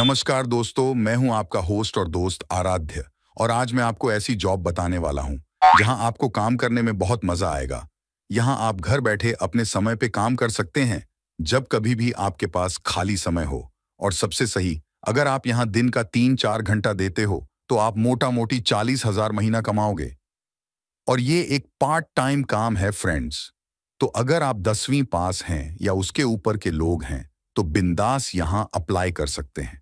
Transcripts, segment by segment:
नमस्कार दोस्तों मैं हूं आपका होस्ट और दोस्त आराध्य और आज मैं आपको ऐसी जॉब बताने वाला हूं जहां आपको काम करने में बहुत मजा आएगा यहां आप घर बैठे अपने समय पे काम कर सकते हैं जब कभी भी आपके पास खाली समय हो और सबसे सही अगर आप यहां दिन का तीन चार घंटा देते हो तो आप मोटा मोटी चालीस हजार महीना कमाओगे और ये एक पार्ट टाइम काम है फ्रेंड्स तो अगर आप दसवीं पास हैं या उसके ऊपर के लोग हैं तो बिंदास यहां अप्लाई कर सकते हैं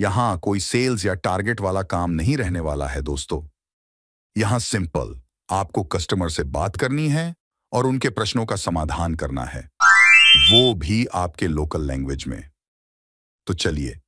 यहां कोई सेल्स या टारगेट वाला काम नहीं रहने वाला है दोस्तों यहां सिंपल आपको कस्टमर से बात करनी है और उनके प्रश्नों का समाधान करना है वो भी आपके लोकल लैंग्वेज में तो चलिए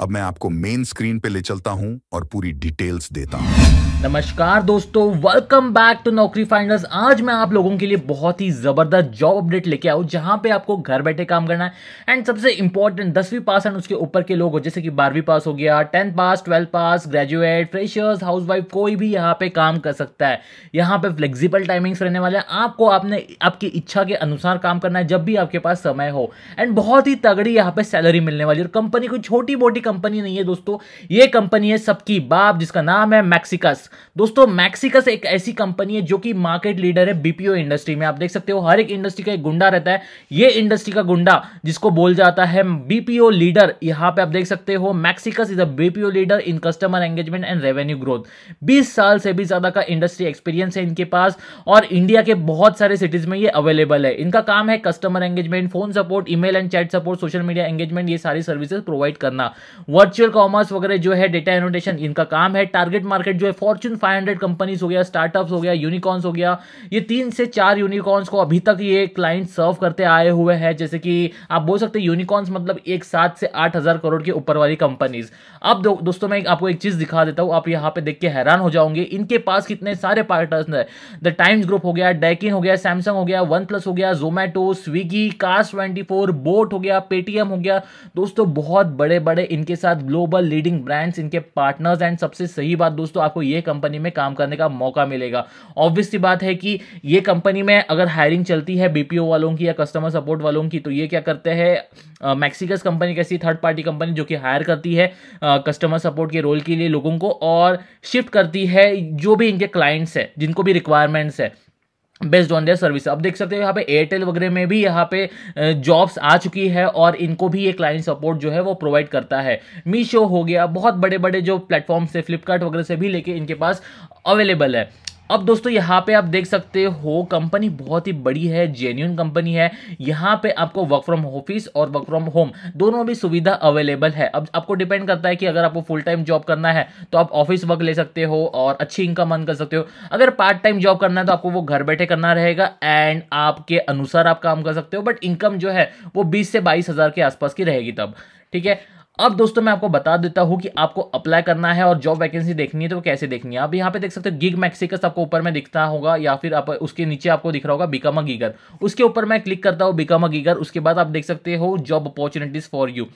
अब मैं आपको मेन स्क्रीन पे ले चलता हूं और पूरी डिटेल्स देता हूं नमस्कार दोस्तों welcome back to Naukri finders आज मैं आप लोगों के लिए बहुत ही ज़बरदस्त जॉब अपडेट लेके आऊँ जहाँ पे आपको घर बैठे काम करना है एंड सबसे इंपॉर्टेंट दसवीं पास एंड उसके ऊपर के लोग हो जैसे कि बारहवीं पास हो गया टेंथ पास ट्वेल्थ पास ग्रेजुएट फ्रेशर्स हाउस कोई भी यहाँ पे काम कर सकता है यहाँ पे फ्लेक्सिबल टाइमिंग्स रहने वाले हैं आपको आपने आपकी इच्छा के अनुसार काम करना है जब भी आपके पास समय हो एंड बहुत ही तगड़ी यहाँ पे सैलरी मिलने वाली और कंपनी कोई छोटी मोटी कंपनी नहीं है दोस्तों ये कंपनी है सबकी बाप जिसका नाम है मैक्सिकस दोस्तों मैक्सिकस एक ऐसी कंपनी है जो कि मार्केट लीडर है बीपीओ इंडस्ट्री में आप देख सकते हो हर एक इंडस्ट्री का एक गुंडा रहता है ये इंडस्ट्री का गुंडा जिसको बोल जाता है बीपीओ लीडर यहां पे आप देख सकते हो Maxicus is a BPO leader in customer engagement and revenue growth बीस साल से भी ज्यादा का इंडस्ट्री एक्सपीरियंस है इनके पास और इंडिया के बहुत सारे सिटीज में ये अवेलेबल है इनका काम है customer engagement phone support email and chat support social media engagement ये सारी सर्विसेज प्रोवाइड करना वर्चुअल कॉमर्स वगैरह जो है डेटा एनोटेशन इनका काम है टारगेट मार्केट जो है फॉर फॉर्चून 500 कंपनीज हो गया स्टार्टअप्स हो गया यूनिकॉर्न्स हो गया ये तीन से चार यूनिकॉर्न्स को अभी तक ये क्लाइंट सर्व करते आए हुए हैं जैसे कि आप बोल सकते हैं यूनिकॉर्न्स मतलब एक सात से आठ हज़ार करोड़ के ऊपर वाली कंपनीज अब दो, दोस्तों मैं आपको एक चीज़ दिखा देता हूं आप यहां पे देख के हैरान हो जाओगे इनके पास कितने सारे पार्टनर्स है द टाइम्स ग्रुप हो गया डेकिन हो गया सैमसंग हो गया वन प्लस हो गया जोमेटो स्विगी कास्ट ट्वेंटी बोट हो गया पेटीएम हो गया दोस्तों बहुत बड़े बड़े इनके साथ ग्लोबल लीडिंग ब्रांड्स इनके पार्टनर्स एंड सबसे सही बात दोस्तों आपको ये कंपनी में काम करने का मौका मिलेगा ऑब्वियस सी बात है कि ये कंपनी में अगर हायरिंग चलती है बीपीओ वालों की या कस्टमर सपोर्ट वालों की तो ये क्या करते हैं मैक्सिकस कंपनी कैसी थर्ड पार्टी कंपनी जो कि हायर करती है कस्टमर सपोर्ट के रोल के लिए लोगों को और शिफ्ट करती है जो भी इनके क्लाइंट्स हैं जिनको भी रिक्वायरमेंट्स है बेस्ड ऑन देयर सर्विस अब देख सकते हो यहाँ पे एयरटेल वगैरह में भी यहाँ पे जॉब्स आ चुकी है और इनको भी ये क्लाइंट सपोर्ट जो है वो प्रोवाइड करता है मीशो हो गया बहुत बड़े बड़े जो प्लेटफॉर्म्स है फ्लिपकार्ट वगैरह से भी लेके इनके पास अवेलेबल है अब दोस्तों यहाँ पे आप देख सकते हो कंपनी बहुत ही बड़ी है जेन्यून कंपनी है यहाँ पे आपको वर्क फ्रॉम ऑफिस और वर्क फ्रॉम होम दोनों भी सुविधा अवेलेबल है अब आपको डिपेंड करता है कि अगर आपको फुल टाइम जॉब करना है तो आप ऑफिस वर्क ले सकते हो और अच्छी इनकम अर्न कर सकते हो अगर पार्ट टाइम जॉब करना है तो आपको वो घर बैठे करना रहेगा एंड आपके अनुसार आप काम कर सकते हो बट इनकम जो है वो बीस से बाईस हजार के आसपास की रहेगी तब ठीक है अब दोस्तों मैं आपको बता देता हूं कि आपको अप्लाई करना है और जॉब वैकेंसी देखनी है तो कैसे देखनी है आप यहाँ पे देख सकते हो गिग मैक्सिकस आपको ऊपर में दिखता होगा या फिर आप उसके नीचे आपको दिख रहा होगा बिकम अ गीगर उसके ऊपर मैं क्लिक करता हूं बिकम अ गीगर उसके बाद आप देख सकते हो जॉब अपॉर्चुनिटीज़ फॉर यू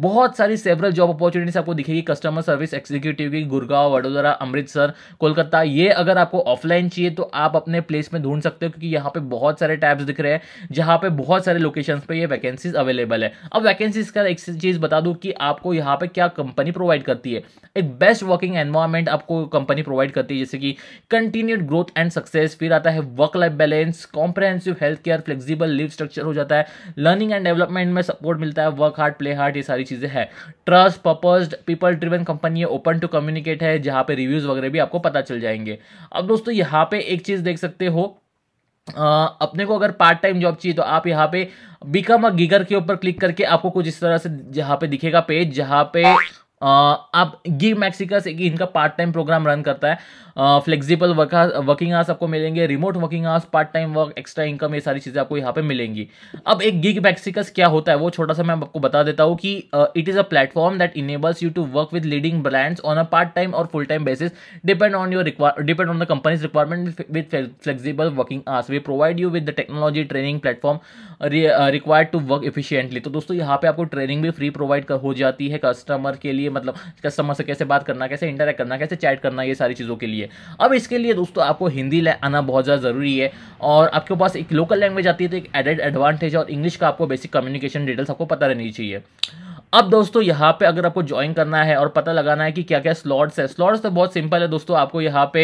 बहुत सारी सेवरल जॉब अपॉर्चुनिटीज़ आपको दिखेगी कस्टमर सर्विस एक्जीक्यूटिव की गुड़गांव वडोदरा अमृतसर कोलकाता ये अगर आपको ऑफलाइन चाहिए तो आप अपने प्लेस में ढूंढ सकते हो क्योंकि यहाँ पे बहुत सारे टैब्स दिख रहे हैं जहाँ पे बहुत सारे लोकेशन पे ये वैकेंसीज अवेलेबल है अब वैकेंसीज का एक चीज़ बता दूँ कि आपको यहाँ पे क्या कंपनी प्रोवाइड करती है एक बेस्ट वर्किंग एनवायरमेंट आपको कंपनी प्रोवाइड करती है जैसे कि कंटिन्यूड ग्रोथ एंड सक्सेस फिर आता है work life balance comprehensive health care flexible leave structure हो जाता है लर्निंग एंड डेवलपमेंट में सपोर्ट मिलता है वर्क हार्ड प्ले हार्ड ये सारी चीज़ें हैं trust purpose people driven company है ओपन टू कम्युनिकेट है जहाँ पे रिव्यूज़ वगैरह भी आपको पता चल जाएंगे अब दोस्तों यहाँ पे एक चीज़ देख सकते हो अपने को अगर पार्ट टाइम जॉब चाहिए तो आप यहाँ पे बिकम अ गिगर के ऊपर क्लिक करके आपको कुछ इस तरह से यहाँ पे दिखेगा पेज जहाँ पे आप गिग मैक्सिकस एक इनका पार्ट टाइम प्रोग्राम रन करता है फ्लेक्सिबल वर्क वर्किंग आवर्स आपको मिलेंगे remote working hours part time work extra income ये सारी चीज़ें आपको यहाँ पे मिलेंगी अब एक गिग मैक्सिकस क्या होता है वो छोटा सा मैं आपको बता देता हूँ कि it is a platform that enables you to work with leading brands on a part time और full time basis depend on your require depend on the companies requirement with flexible working hours we provide you with the technology training platform required to work efficiently तो दोस्तों यहाँ पे आपको training भी free provide हो जाती है customer के लिए लिए मतलब कस्टमर से कैसे बात करना कैसे इंटरेक्ट करना कैसे चैट करना ये सारी चीज़ों के लिए अब इसके लिए दोस्तों आपको हिंदी आना बहुत ज़्यादा ज़रूरी है और आपके पास एक लोकल लैंग्वेज आती है तो एक एडेड एडवांटेज और इंग्लिश का आपको बेसिक कम्युनिकेशन डिटेल्स आपको पता रहनी चाहिए अब दोस्तों यहाँ पे अगर आपको ज्वाइन करना है और पता लगाना है कि क्या क्या स्लॉट्स है स्लॉट्स तो बहुत सिंपल है दोस्तों आपको यहाँ पे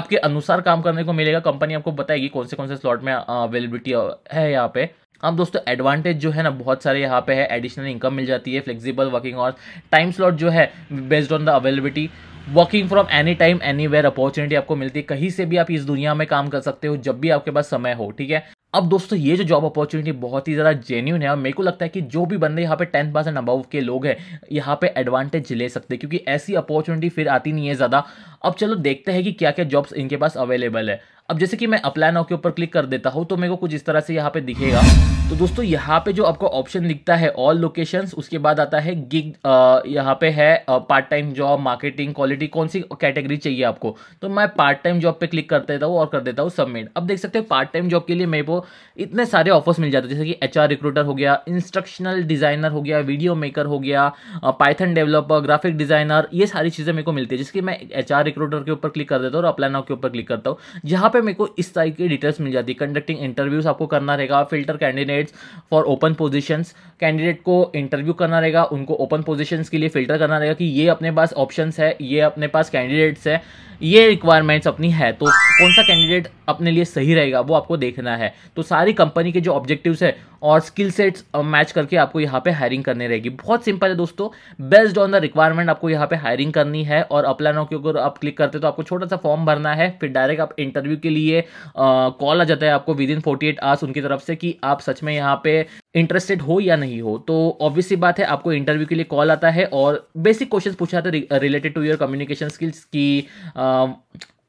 आपके अनुसार काम करने को मिलेगा कंपनी आपको बताएगी कौन से कौन से स्लॉट में अवेलेबिलिटी है यहाँ पे अब दोस्तों एडवांटेज जो है ना बहुत सारे यहाँ पे है एडिशनल इनकम मिल जाती है फ्लेक्सिबल वर्किंग और टाइम स्लॉट जो है based on the availability working from any time anywhere opportunity आपको मिलती है कहीं से भी आप इस दुनिया में काम कर सकते हो जब भी आपके पास समय हो ठीक है अब दोस्तों ये जो जॉब अपॉर्चुनिटी बहुत ही ज़्यादा जेन्यून है और मेरे को लगता है कि जो भी बंदे यहाँ पे टेंथ पास एंड अबव के लोग हैं यहाँ पे एडवांटेज ले सकते हैं क्योंकि ऐसी अपॉर्चुनिटी फिर आती नहीं है ज़्यादा अब चलो देखते हैं कि क्या क्या जॉब्स इनके पास अवेलेबल है अब जैसे कि मैं अप्लाई नाउ के ऊपर क्लिक कर देता हूँ तो मेरे को कुछ इस तरह से यहाँ पे दिखेगा तो दोस्तों यहाँ पे जो आपको ऑप्शन दिखता है ऑल लोकेशंस उसके बाद आता है गिग यहाँ पे है part time job marketing quality कौन सी कैटेगरी चाहिए आपको तो मैं पार्ट टाइम जॉब पे क्लिक कर देता हूँ और कर देता हूँ सबमिट अब देख सकते हो पार्ट टाइम जॉब के लिए मेरे को इतने सारे ऑफर्स मिल जाते हैं जैसे कि एच रिक्रूटर हो गया इंस्ट्रक्शनल डिजाइनर हो गया वीडियो मेकर हो गया पाइथन डेवलपर ग्राफिक डिजाइनर ये सारी चीज़ें मेरे को मिलती है जिसकी मैं एच रिक्रूटर के ऊपर क्लिक कर देता हूँ और अप्लाई के ऊपर क्लिक करता हूँ जहाँ पे मेरे को इस टाइप की डिटेल्स मिल जाती है कंडक्टिंग इंटरव्यूज आपको करना रहेगा filter candidates for open position candidate को इंटरव्यू करना रहेगा उनको ओपन पोजिशन के लिए फिल्टर करना रहेगा कि ये अपने पास ऑप्शंस है ये अपने पास कैंडिडेट्स है ये रिक्वायरमेंट्स अपनी है तो कौन सा कैंडिडेट अपने लिए सही रहेगा वो आपको देखना है तो सारी कंपनी के जो ऑब्जेक्टिव्स है और स्किल सेट्स मैच करके आपको यहाँ पे हायरिंग करने रहेगी बहुत सिंपल है दोस्तों बेस्ड ऑन द रिक्वायरमेंट आपको यहाँ पे हायरिंग करनी है और अपलानों के ऊपर आप क्लिक करते हो तो आपको छोटा सा फॉर्म भरना है फिर डायरेक्ट आप इंटरव्यू के लिए कॉल आ जाता है आपको विद इन फोर्टी आवर्स उनकी तरफ से कि आप सच में यहाँ पे इंटरेस्टेड हो या नहीं हो तो ऑब्वियसली बात है आपको इंटरव्यू के लिए कॉल आता है और बेसिक क्वेश्चन पूछा था related to your communication skills की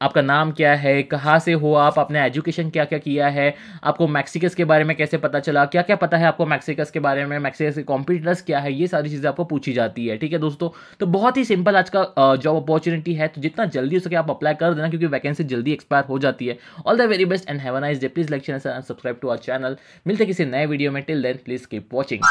आपका नाम क्या है कहाँ से हो आप अपने एजुकेशन क्या क्या किया है आपको मैक्सिकस के बारे में कैसे पता चला क्या क्या पता है आपको मैक्सिकस के बारे में मैक्सिकस के कॉम्पिटिटर्स क्या है ये सारी चीज़ें आपको पूछी जाती है ठीक है दोस्तों तो बहुत ही सिंपल आज का जॉब अपॉर्चुनिटी है तो जितना जल्दी हो सके आप अप्लाई कर देना क्योंकि वैकेंसी जल्दी एक्सपायर हो जाती है all the very best and have a nice day please lecture and subscribe to our channel मिलते किसी नए वीडियो में till then please keep watching